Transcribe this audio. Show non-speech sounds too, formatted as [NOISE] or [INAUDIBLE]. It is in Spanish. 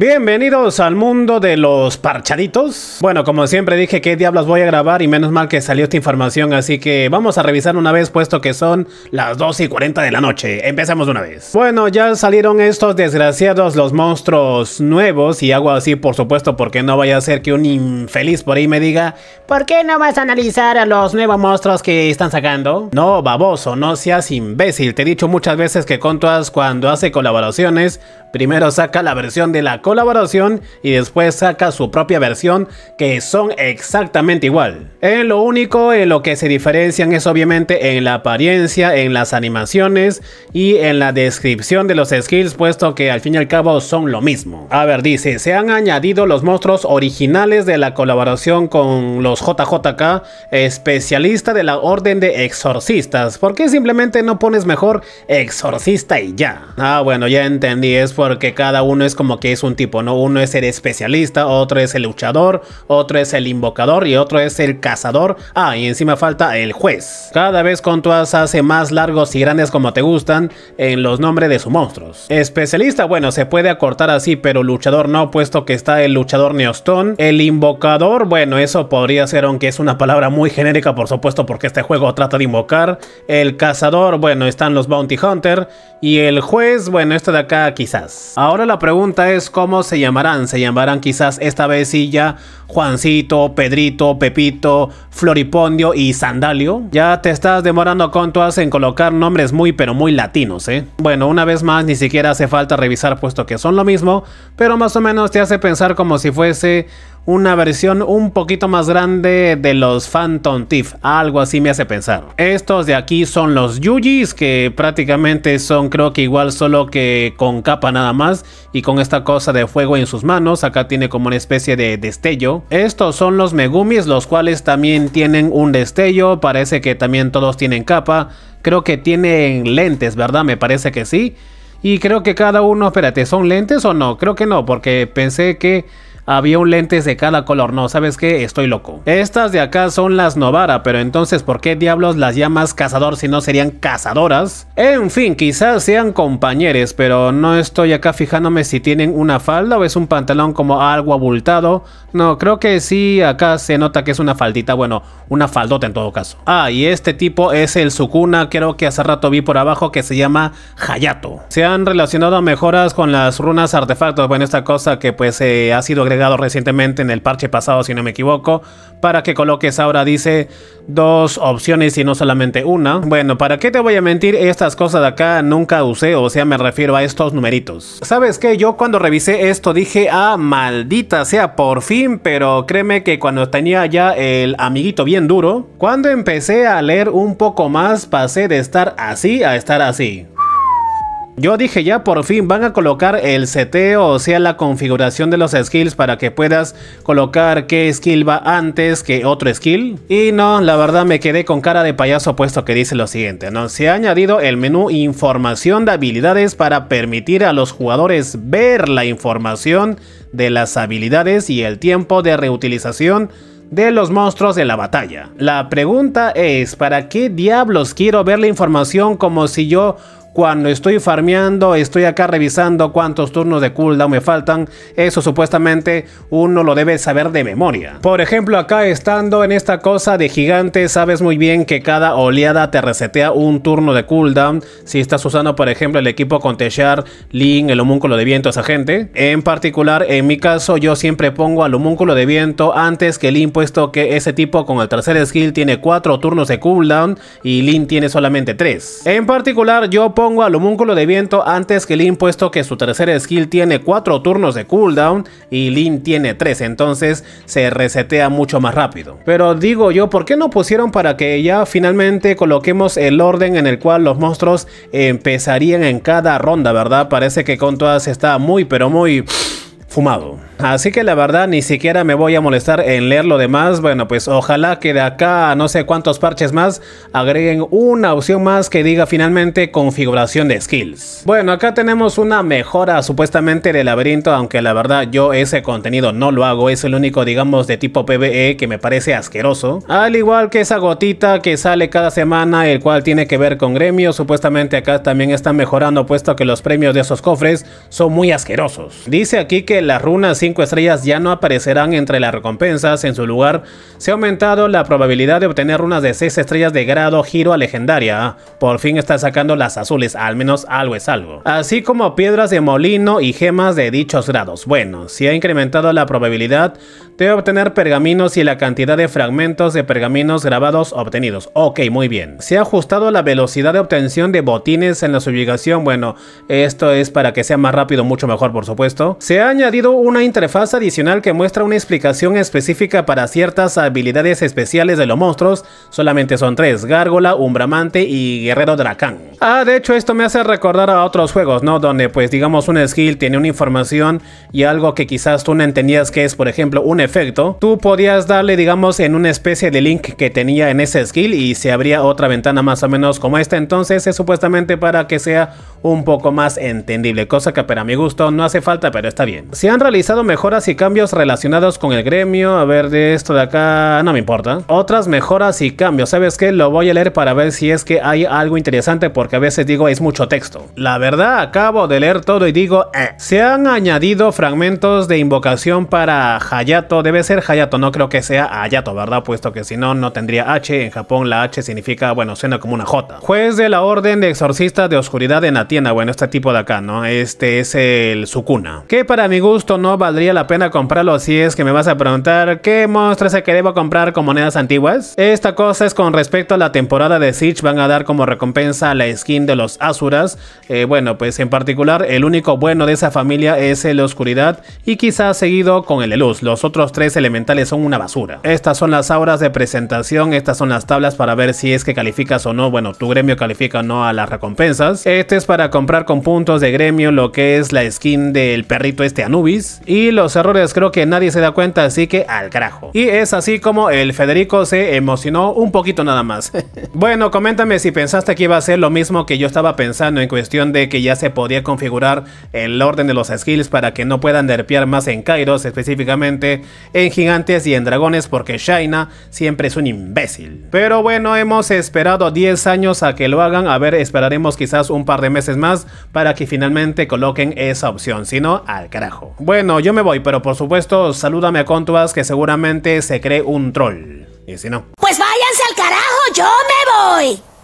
Bienvenidos al mundo de los parchaditos. Bueno, como siempre dije, ¿qué diablos voy a grabar? Y menos mal que salió esta información, así que vamos a revisar una vez, puesto que son las 2 y 40 de la noche. Empezamos una vez. Bueno, ya salieron estos desgraciados, los monstruos nuevos, y hago así, por supuesto, porque no vaya a ser que un infeliz por ahí me diga, ¿por qué no vas a analizar a los nuevos monstruos que están sacando? No, baboso, no seas imbécil. Te he dicho muchas veces que Contuas, cuando hace colaboraciones, primero saca la versión de la colaboración y después saca su propia versión que son exactamente igual. En eh, lo único en eh, lo que se diferencian es obviamente en la apariencia, en las animaciones y en la descripción de los skills puesto que al fin y al cabo son lo mismo. A ver, dice, se han añadido los monstruos originales de la colaboración con los JJK, especialista de la orden de exorcistas. ¿Por qué simplemente no pones mejor exorcista y ya? Ah, bueno, ya entendí, es porque cada uno es como que es un tipo, ¿no? Uno es el especialista, otro es el luchador, otro es el invocador y otro es el cazador. Ah, y encima falta el juez. Cada vez con Contuas hace más largos y grandes como te gustan en los nombres de sus monstruos. Especialista, bueno, se puede acortar así, pero luchador no, puesto que está el luchador Neostone. El invocador, bueno, eso podría ser, aunque es una palabra muy genérica, por supuesto, porque este juego trata de invocar. El cazador, bueno, están los Bounty Hunter. Y el juez, bueno, este de acá quizás. Ahora la pregunta es, cómo se llamarán. Se llamarán quizás esta vez ya Juancito, Pedrito, Pepito, Floripondio y Sandalio. Ya te estás demorando con todas en colocar nombres muy pero muy latinos, ¿eh? Bueno, una vez más ni siquiera hace falta revisar puesto que son lo mismo, pero más o menos te hace pensar como si fuese una versión un poquito más grande de los Phantom Thief, algo así me hace pensar. Estos de aquí son los Yuji's que prácticamente son creo que igual solo que con capa nada más y con esta cosa de fuego en sus manos, acá tiene como una especie de destello. Estos son los Megumis, los cuales también tienen un destello, parece que también todos tienen capa, creo que tienen lentes, ¿verdad? Me parece que sí. Y creo que cada uno, espérate, ¿son lentes o no? Creo que no, porque pensé que había un lentes de cada color. No, ¿sabes que Estoy loco. Estas de acá son las Novara, pero entonces ¿por qué diablos las llamas cazador si no serían cazadoras? En fin, quizás sean compañeros, pero no estoy acá fijándome si tienen una falda o es un pantalón como algo abultado. No, creo que sí, acá se nota que es una faldita, bueno, una faldota en todo caso. Ah, y este tipo es el Sukuna, creo que hace rato vi por abajo que se llama Hayato. Se han relacionado mejoras con las runas artefactos, bueno, esta cosa que pues eh, ha sido agregada recientemente en el parche pasado, si no me equivoco, para que coloques ahora, dice, dos opciones y no solamente una. Bueno, ¿para qué te voy a mentir? Estas cosas de acá nunca usé, o sea, me refiero a estos numeritos. ¿Sabes que Yo cuando revisé esto dije, a ah, maldita sea, por fin, pero créeme que cuando tenía ya el amiguito bien duro, cuando empecé a leer un poco más, pasé de estar así a estar así. Yo dije ya por fin van a colocar el seteo, o sea la configuración de los skills para que puedas colocar qué skill va antes que otro skill. Y no, la verdad me quedé con cara de payaso puesto que dice lo siguiente, ¿no? Se ha añadido el menú información de habilidades para permitir a los jugadores ver la información de las habilidades y el tiempo de reutilización de los monstruos de la batalla. La pregunta es, ¿para qué diablos quiero ver la información como si yo cuando estoy farmeando, estoy acá revisando cuántos turnos de cooldown me faltan, eso supuestamente uno lo debe saber de memoria. Por ejemplo, acá estando en esta cosa de gigante, sabes muy bien que cada oleada te resetea un turno de cooldown, si estás usando por ejemplo el equipo con Teshar, Lin, el homúnculo de viento, esa gente. En particular, en mi caso, yo siempre pongo al homúnculo de viento antes que Lin, puesto que ese tipo con el tercer skill tiene cuatro turnos de cooldown y Lin tiene solamente tres. En particular, yo pongo pongo al homúnculo de viento antes que Lin puesto que su tercer skill tiene 4 turnos de cooldown y Lin tiene 3, entonces se resetea mucho más rápido. Pero digo yo, ¿por qué no pusieron para que ya finalmente coloquemos el orden en el cual los monstruos empezarían en cada ronda, verdad? Parece que con todas está muy pero muy fumado. Así que la verdad ni siquiera me voy a molestar en leer lo demás. Bueno, pues ojalá que de acá no sé cuántos parches más agreguen una opción más que diga finalmente configuración de skills. Bueno, acá tenemos una mejora supuestamente de laberinto, aunque la verdad yo ese contenido no lo hago. Es el único, digamos, de tipo PvE que me parece asqueroso. Al igual que esa gotita que sale cada semana, el cual tiene que ver con gremios. Supuestamente acá también está mejorando, puesto que los premios de esos cofres son muy asquerosos. Dice aquí que las runas 5 estrellas ya no aparecerán entre las recompensas, en su lugar se ha aumentado la probabilidad de obtener runas de 6 estrellas de grado giro a legendaria. Por fin está sacando las azules, al menos algo es algo. Así como piedras de molino y gemas de dichos grados. Bueno, se ha incrementado la probabilidad de obtener pergaminos y la cantidad de fragmentos de pergaminos grabados obtenidos. Ok, muy bien. Se ha ajustado la velocidad de obtención de botines en la subyugación. Bueno, esto es para que sea más rápido, mucho mejor por supuesto. Se ha añadido añadido una interfaz adicional que muestra una explicación específica para ciertas habilidades especiales de los monstruos, solamente son tres, Gárgola, Umbramante y Guerrero Dracán. Ah, de hecho esto me hace recordar a otros juegos, ¿no? Donde pues digamos un skill tiene una información y algo que quizás tú no entendías que es, por ejemplo, un efecto. Tú podías darle, digamos, en una especie de link que tenía en ese skill y se abría otra ventana más o menos como esta. Entonces es supuestamente para que sea un poco más entendible, cosa que para mi gusto no hace falta, pero está bien. Se han realizado mejoras y cambios relacionados con el gremio. A ver, de esto de acá no me importa. Otras mejoras y cambios, ¿sabes qué? Lo voy a leer para ver si es que hay algo interesante porque que a veces digo es mucho texto. La verdad, acabo de leer todo y digo, eh. se han añadido fragmentos de invocación para Hayato, debe ser Hayato, no creo que sea Hayato, ¿verdad? Puesto que si no, no tendría H, en Japón la H significa, bueno, suena como una J. Juez de la Orden de exorcista de Oscuridad en la tienda, bueno, este tipo de acá, ¿no? Este es el Sukuna, que para mi gusto no valdría la pena comprarlo, así es que me vas a preguntar, ¿qué monstruos es que debo comprar con monedas antiguas? Esta cosa es con respecto a la temporada de Siege, van a dar como recompensa la skin de los Asuras. Eh, bueno, pues en particular el único bueno de esa familia es el Oscuridad y quizás seguido con el Luz. Los otros tres elementales son una basura. Estas son las auras de presentación, estas son las tablas para ver si es que calificas o no, bueno, tu gremio califica o no a las recompensas. Este es para comprar con puntos de gremio lo que es la skin del perrito este Anubis. Y los errores creo que nadie se da cuenta, así que al carajo Y es así como el Federico se emocionó un poquito nada más. [LAUGHS] bueno, coméntame si pensaste que iba a ser lo mismo que yo estaba pensando en cuestión de que ya se podía configurar el orden de los skills para que no puedan derpear más en Kairos, específicamente en gigantes y en dragones, porque Shaina siempre es un imbécil. Pero bueno, hemos esperado 10 años a que lo hagan, a ver, esperaremos quizás un par de meses más para que finalmente coloquen esa opción, si no, al carajo. Bueno, yo me voy, pero por supuesto, salúdame a Contuas que seguramente se cree un troll. Y si no... Pues váyanse al carajo, yo me voy.